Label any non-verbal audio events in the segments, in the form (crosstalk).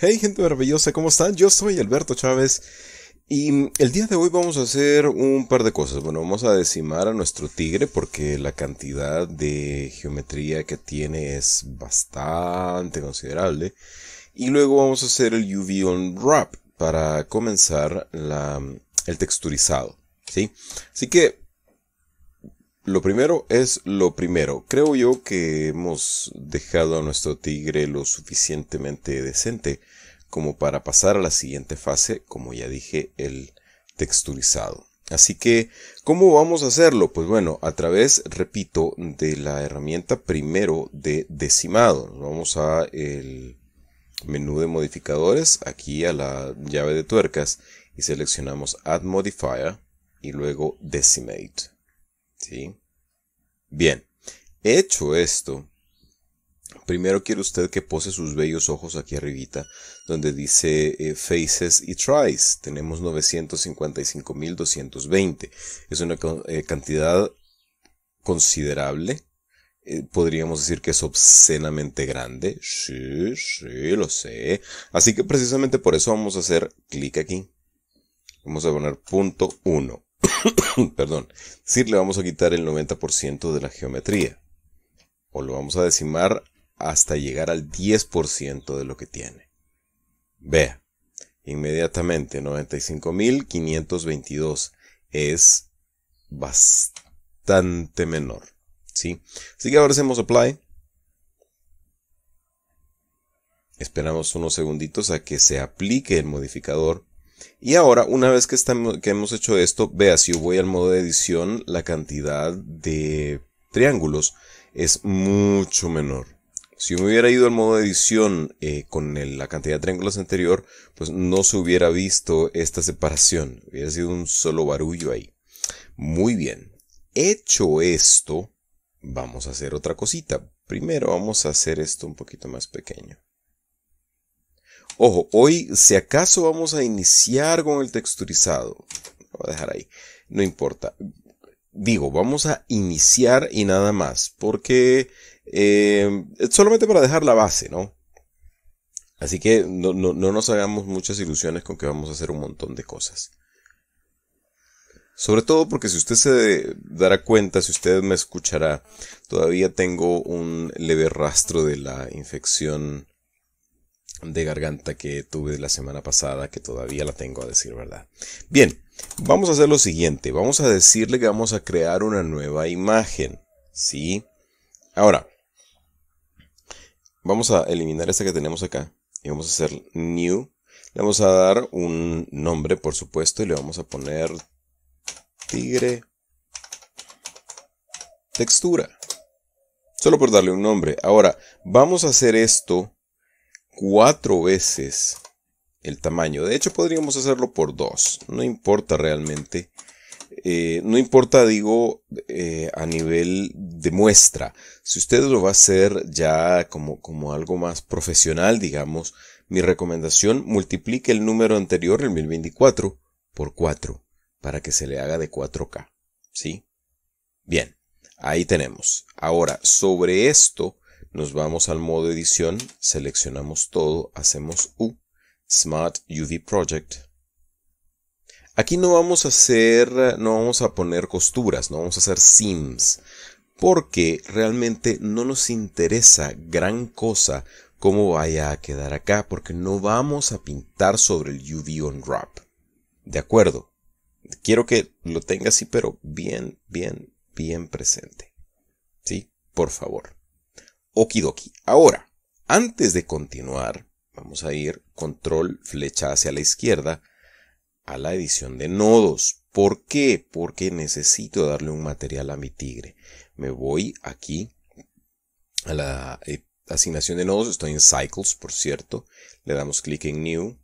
Hey gente maravillosa, ¿cómo están? Yo soy Alberto Chávez y el día de hoy vamos a hacer un par de cosas. Bueno, vamos a decimar a nuestro tigre porque la cantidad de geometría que tiene es bastante considerable. Y luego vamos a hacer el UV on wrap para comenzar el texturizado. ¿sí? Así que lo primero es lo primero. Creo yo que hemos dejado a nuestro tigre lo suficientemente decente como para pasar a la siguiente fase, como ya dije, el texturizado. Así que, ¿cómo vamos a hacerlo? Pues bueno, a través, repito, de la herramienta primero de decimado. Vamos a el menú de modificadores, aquí a la llave de tuercas y seleccionamos Add Modifier y luego Decimate. ¿sí? Bien, hecho esto, primero quiere usted que pose sus bellos ojos aquí arribita, donde dice eh, faces y tries. Tenemos 955.220. Es una eh, cantidad considerable. Eh, podríamos decir que es obscenamente grande. Sí, sí, lo sé. Así que precisamente por eso vamos a hacer clic aquí. Vamos a poner punto 1. (coughs) perdón, si le vamos a quitar el 90% de la geometría. O lo vamos a decimar hasta llegar al 10% de lo que tiene. Vea, inmediatamente 95.522 es bastante menor. ¿sí? Así que ahora hacemos apply. Esperamos unos segunditos a que se aplique el modificador y ahora, una vez que, estamos, que hemos hecho esto, vea, si yo voy al modo de edición, la cantidad de triángulos es mucho menor. Si yo me hubiera ido al modo de edición eh, con la cantidad de triángulos anterior, pues no se hubiera visto esta separación. Hubiera sido un solo barullo ahí. Muy bien. Hecho esto, vamos a hacer otra cosita. Primero vamos a hacer esto un poquito más pequeño. Ojo, hoy si acaso vamos a iniciar con el texturizado. Lo voy a dejar ahí. No importa. Digo, vamos a iniciar y nada más. Porque eh, solamente para dejar la base, ¿no? Así que no, no, no nos hagamos muchas ilusiones con que vamos a hacer un montón de cosas. Sobre todo porque si usted se dará cuenta, si usted me escuchará, todavía tengo un leve rastro de la infección de garganta que tuve la semana pasada, que todavía la tengo a decir verdad. Bien, vamos a hacer lo siguiente. Vamos a decirle que vamos a crear una nueva imagen. ¿Sí? Ahora, vamos a eliminar esta que tenemos acá. Y vamos a hacer new. Le vamos a dar un nombre, por supuesto, y le vamos a poner tigre textura. Solo por darle un nombre. Ahora, vamos a hacer esto cuatro veces el tamaño. De hecho, podríamos hacerlo por dos. No importa realmente. Eh, no importa, digo, eh, a nivel de muestra. Si usted lo va a hacer ya como, como algo más profesional, digamos, mi recomendación, multiplique el número anterior, el 1024, por 4, para que se le haga de 4K. ¿Sí? Bien, ahí tenemos. Ahora, sobre esto, nos vamos al modo edición, seleccionamos todo, hacemos U, Smart UV Project. Aquí no vamos a hacer, no vamos a poner costuras, no vamos a hacer sims, porque realmente no nos interesa gran cosa cómo vaya a quedar acá, porque no vamos a pintar sobre el UV on wrap. De acuerdo. Quiero que lo tenga así, pero bien, bien, bien presente. ¿Sí? Por favor. Okidoki. Ahora, antes de continuar, vamos a ir control flecha hacia la izquierda a la edición de nodos. ¿Por qué? Porque necesito darle un material a mi tigre. Me voy aquí a la eh, asignación de nodos. Estoy en Cycles, por cierto. Le damos clic en New.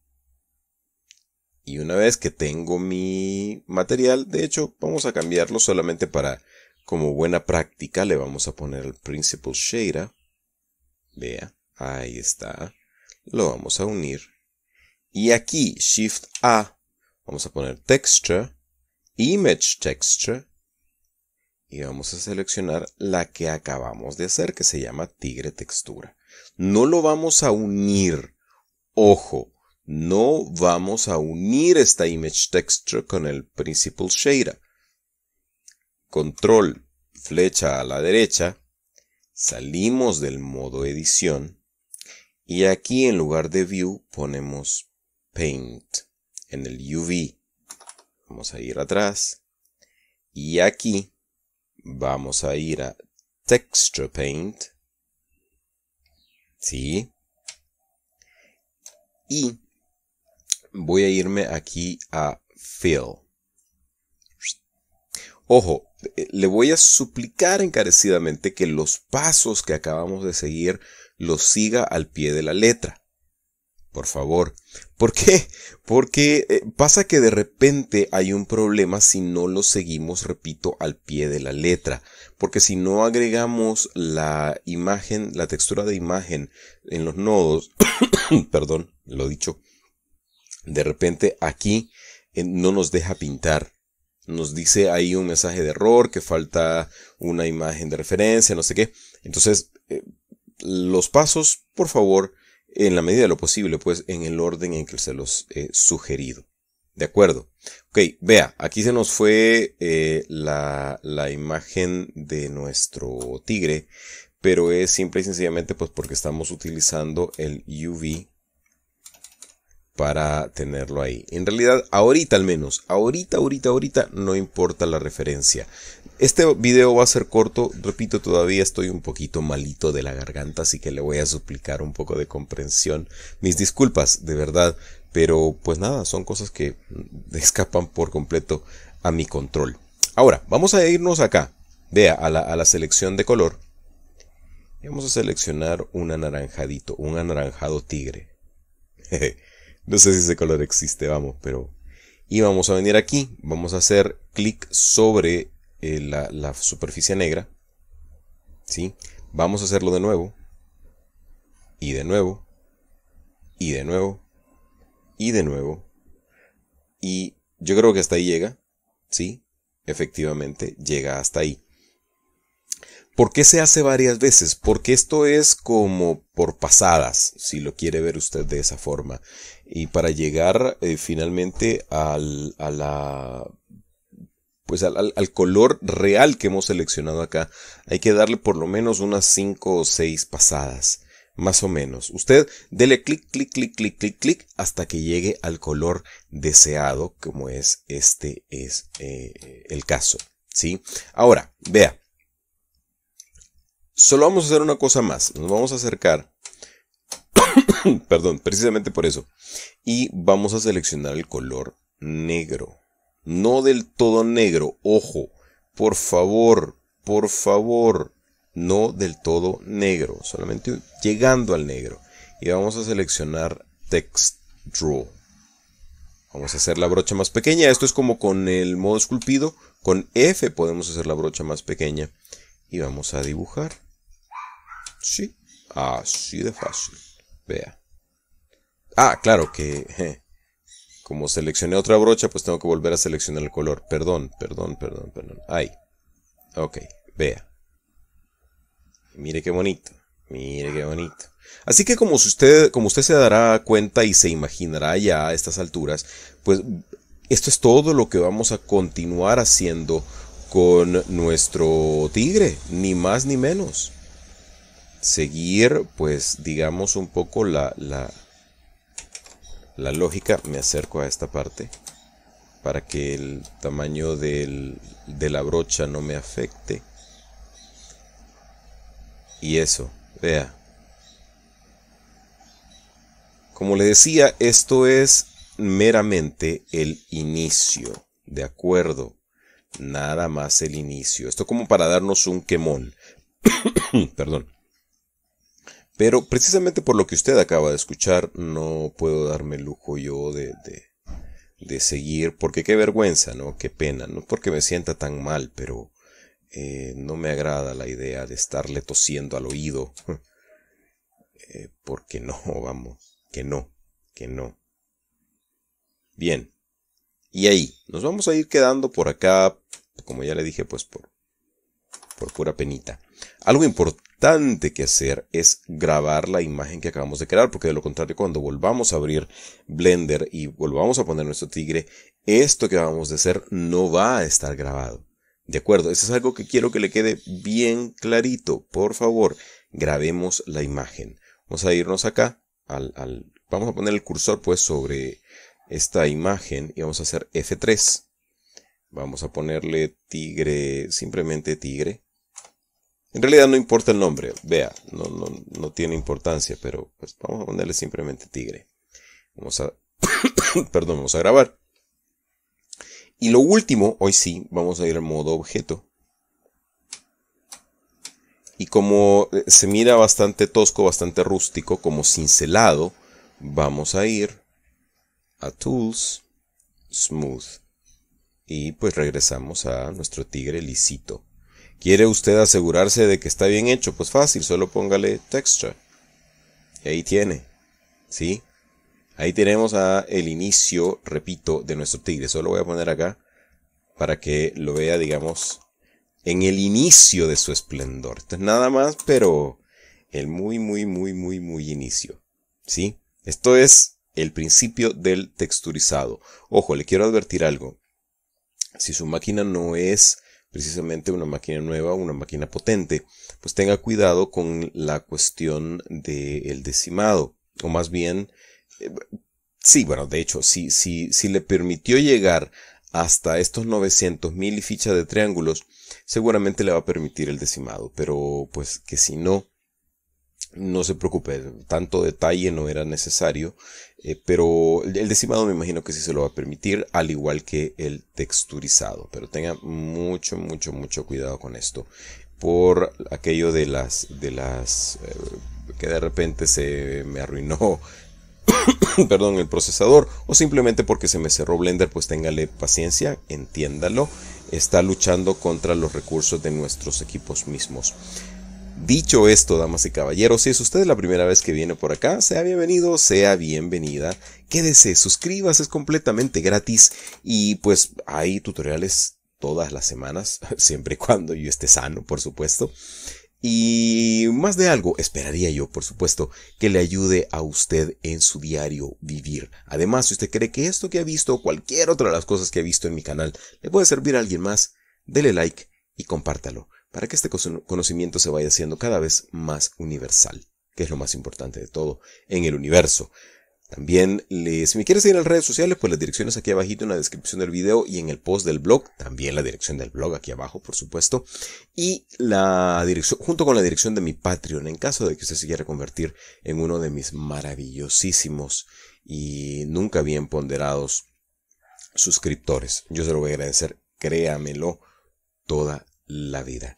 Y una vez que tengo mi material, de hecho, vamos a cambiarlo solamente para, como buena práctica, le vamos a poner el Principal shader, Vea, ahí está. Lo vamos a unir. Y aquí, Shift A, vamos a poner Texture, Image Texture, y vamos a seleccionar la que acabamos de hacer, que se llama Tigre Textura. No lo vamos a unir. Ojo, no vamos a unir esta Image Texture con el Principal Shader. Control, flecha a la derecha, Salimos del modo edición y aquí en lugar de view ponemos paint en el UV. Vamos a ir atrás y aquí vamos a ir a texture paint. Sí. Y voy a irme aquí a fill. Ojo, eh, le voy a suplicar encarecidamente que los pasos que acabamos de seguir los siga al pie de la letra. Por favor. ¿Por qué? Porque eh, pasa que de repente hay un problema si no lo seguimos, repito, al pie de la letra. Porque si no agregamos la imagen, la textura de imagen en los nodos, (coughs) perdón, lo dicho, de repente aquí eh, no nos deja pintar nos dice ahí un mensaje de error, que falta una imagen de referencia, no sé qué. Entonces, eh, los pasos, por favor, en la medida de lo posible, pues en el orden en que se los he sugerido. De acuerdo. Ok, vea, aquí se nos fue eh, la, la imagen de nuestro tigre, pero es simple y sencillamente pues porque estamos utilizando el UV para tenerlo ahí. En realidad, ahorita al menos, ahorita, ahorita, ahorita, no importa la referencia. Este video va a ser corto, repito, todavía estoy un poquito malito de la garganta, así que le voy a suplicar un poco de comprensión. Mis disculpas, de verdad, pero pues nada, son cosas que (laughs) escapan por completo a mi control. Ahora, vamos a irnos acá, vea, a la, selección de color. vamos a seleccionar un anaranjadito, un anaranjado tigre. (laughs) Jeje no sé si ese color existe, vamos, pero... Y vamos a venir aquí, vamos a hacer clic sobre eh, la, la, superficie negra. ¿Sí? Vamos a hacerlo de nuevo. Y de nuevo. Y de nuevo. Y de nuevo. Y yo creo que hasta ahí llega. ¿Sí? Efectivamente, llega hasta ahí. ¿Por qué se hace varias veces? Porque esto es como por pasadas, si lo quiere ver usted de esa forma y para llegar eh, finalmente al, a la pues al, color real que hemos seleccionado acá hay que darle por lo menos unas 5 o 6 pasadas más o menos usted dele clic clic clic clic clic clic hasta que llegue al color deseado como es este es eh, el caso ¿sí? ahora vea solo vamos a hacer una cosa más nos vamos a acercar (coughs) Perdón, precisamente por eso. Y vamos a seleccionar el color negro. No del todo negro, ojo. Por favor, por favor. No del todo negro, solamente llegando al negro. Y vamos a seleccionar Text Draw. Vamos a hacer la brocha más pequeña. Esto es como con el modo esculpido. Con F podemos hacer la brocha más pequeña. Y vamos a dibujar. Sí, así de fácil. Vea. Ah, claro que... como seleccioné otra brocha, pues tengo que volver a seleccionar el color. Perdón, perdón, perdón, perdón. Ahí. Ok, vea. Mire qué bonito. Mire qué bonito. Así que como usted, como usted se dará cuenta y se imaginará ya a estas alturas, pues esto es todo lo que vamos a continuar haciendo con nuestro tigre, ni más ni menos seguir, pues, digamos un poco la, la, la lógica, me acerco a esta parte para que el tamaño de la brocha no me afecte. Y eso, vea. Como le decía, esto es meramente el inicio, ¿de acuerdo? Nada más el inicio. Esto como para darnos un quemón. (coughs) Perdón. Pero precisamente por lo que usted acaba de escuchar, no puedo darme el lujo yo de, seguir, porque qué vergüenza, ¿no? Qué pena, no porque me sienta tan mal, pero eh, no me agrada la idea de estarle tosiendo al oído, (laughs) eh, porque no, (laughs) vamos, que no, que no. Bien, y ahí, nos vamos a ir quedando por acá, como ya le dije, pues por, por pura penita. Algo importante que hacer es grabar la imagen que acabamos de crear, porque de lo contrario, cuando volvamos a abrir Blender y volvamos a poner nuestro tigre, esto que vamos de hacer no va a estar grabado. ¿De acuerdo? Eso es algo que quiero que le quede bien clarito. Por favor, grabemos la imagen. Vamos a irnos acá. Al, al, vamos a poner el cursor pues sobre esta imagen y vamos a hacer F3. Vamos a ponerle tigre, simplemente tigre. En realidad no importa el nombre, vea, no, tiene importancia, pero pues vamos a ponerle simplemente tigre. Vamos a, (coughs) perdón, vamos a grabar. Y lo último, hoy sí, vamos a ir al modo objeto. Y como eh, se mira bastante tosco, bastante rústico, como cincelado, vamos a ir a Tools, Smooth. Y pues regresamos a nuestro tigre lisito. ¿Quiere usted asegurarse de que está bien hecho? Pues fácil, solo póngale texture. Y ahí tiene. ¿Sí? Ahí tenemos a el inicio, repito, de nuestro tigre. Solo voy a poner acá para que lo vea, digamos, en el inicio de su esplendor. nada más, pero el muy, muy, muy, muy, muy inicio. ¿Sí? Esto es el principio del texturizado. Ojo, le quiero advertir algo. Si su máquina no es precisamente una máquina nueva, una máquina potente, pues tenga cuidado con la cuestión del decimado, o más bien, eh, sí, bueno, de hecho, si, si, si le permitió llegar hasta estos mil y ficha de triángulos, seguramente le va a permitir el decimado, pero pues que si no, no se preocupe, tanto detalle no era necesario, eh, pero el decimado me imagino que sí se lo va a permitir, al igual que el texturizado. Pero tenga mucho, mucho, mucho cuidado con esto, por aquello de las, de las, eh, que de repente se me arruinó (coughs) perdón, el procesador o simplemente porque se me cerró Blender, pues téngale paciencia, entiéndalo, está luchando contra los recursos de nuestros equipos mismos. Dicho esto, damas y caballeros, si es usted la primera vez que viene por acá, sea bienvenido, sea bienvenida, quédese, suscríbase, es completamente gratis y pues hay tutoriales todas las semanas, (laughs) siempre y cuando yo esté sano, por supuesto. Y más de algo, esperaría yo, por supuesto, que le ayude a usted en su diario vivir. Además, si usted cree que esto que ha visto o cualquier otra de las cosas que ha visto en mi canal le puede servir a alguien más, dele like y compártalo para que este conocimiento se vaya haciendo cada vez más universal, que es lo más importante de todo en el universo. También, les, si me quieres seguir en las redes sociales, pues las direcciones aquí abajito en la descripción del video y en el post del blog, también la dirección del blog aquí abajo, por supuesto, y la dirección, junto con la dirección de mi Patreon, en caso de que usted se quiera convertir en uno de mis maravillosísimos y nunca bien ponderados suscriptores. Yo se lo voy a agradecer, créamelo, toda la vida.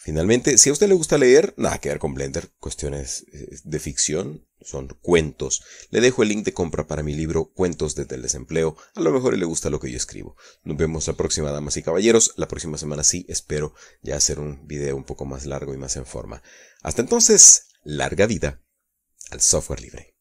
Finalmente, si a usted le gusta leer, nada que ver con Blender, cuestiones eh, de ficción, son cuentos. Le dejo el link de compra para mi libro Cuentos desde el desempleo. A lo mejor le gusta lo que yo escribo. Nos vemos la próxima, damas y caballeros. La próxima semana sí, espero ya hacer un video un poco más largo y más en forma. Hasta entonces, larga vida al software libre.